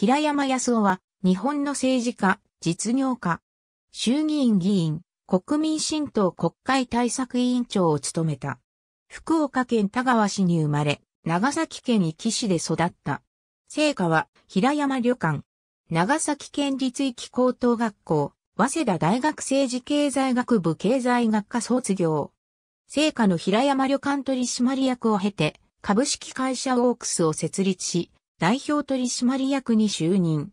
平山康夫は、日本の政治家、実業家、衆議院議員、国民新党国会対策委員長を務めた。福岡県田川市に生まれ、長崎県壱岐市で育った。成果は、平山旅館、長崎県立壱岐高等学校、早稲田大学政治経済学部経済学科卒業。成果の平山旅館取締役を経て、株式会社オークスを設立し、代表取締役に就任。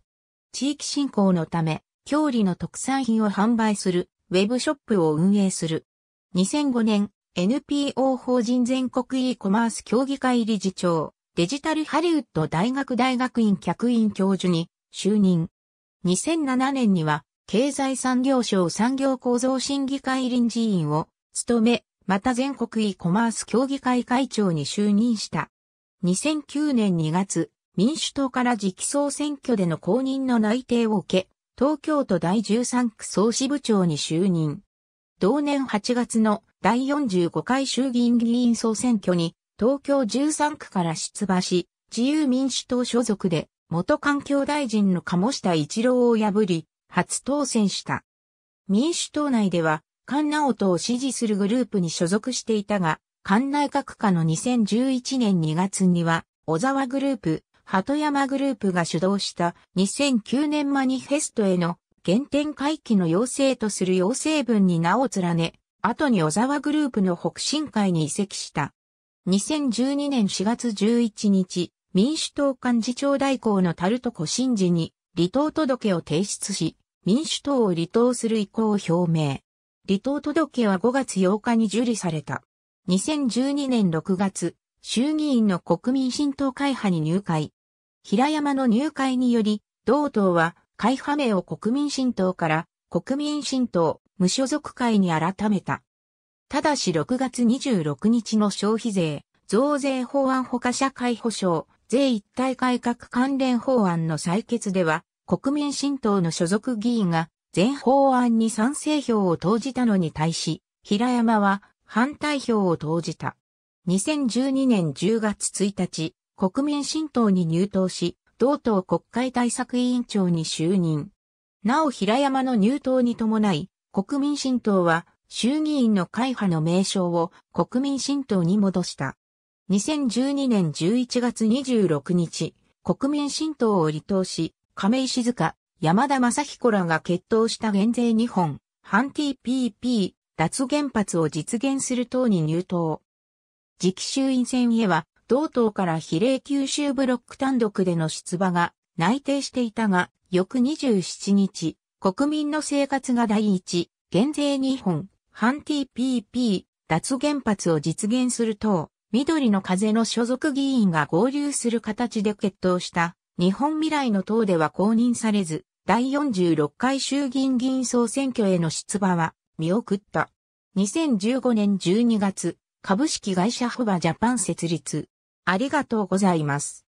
地域振興のため、郷里の特産品を販売する、ウェブショップを運営する。2005年、NPO 法人全国 e コマース協議会理事長、デジタルハリウッド大学大学院客員教授に就任。2007年には、経済産業省産業構造審議会臨時委員を務め、また全国 e コマース協議会会長に就任した。2009年2月、民主党から直総選挙での公認の内定を受け、東京都第13区総支部長に就任。同年8月の第45回衆議院議員総選挙に東京13区から出馬し、自由民主党所属で元環境大臣の鴨下一郎を破り、初当選した。民主党内では、菅直人を支持するグループに所属していたが、菅内閣下の2011年2月には、小沢グループ、鳩山グループが主導した2009年マニフェストへの原点回帰の要請とする要請文に名を連ね、後に小沢グループの北進会に移籍した。2012年4月11日、民主党幹事長代行のタルトコシンジに離党届を提出し、民主党を離党する意向を表明。離党届は5月8日に受理された。2012年6月、衆議院の国民新党会派に入会。平山の入会により、同党は会派名を国民新党から国民新党無所属会に改めた。ただし6月26日の消費税、増税法案ほか社会保障、税一体改革関連法案の採決では、国民新党の所属議員が全法案に賛成票を投じたのに対し、平山は反対票を投じた。2012年10月1日、国民新党に入党し、同党国会対策委員長に就任。なお平山の入党に伴い、国民新党は衆議院の会派の名称を国民新党に戻した。2012年11月26日、国民新党を離党し、亀井静香、山田正彦らが決闘した減税日本、反 TPP、脱原発を実現する党に入党。次期衆院選へは同党から比例九州ブロック単独での出馬が内定していたが、翌27日、国民の生活が第一、減税日本、反 TPP、脱原発を実現する等、緑の風の所属議員が合流する形で決闘した日本未来の党では公認されず、第46回衆議院議員総選挙への出馬は見送った。2015年12月、株式会社フバジャパン設立。ありがとうございます。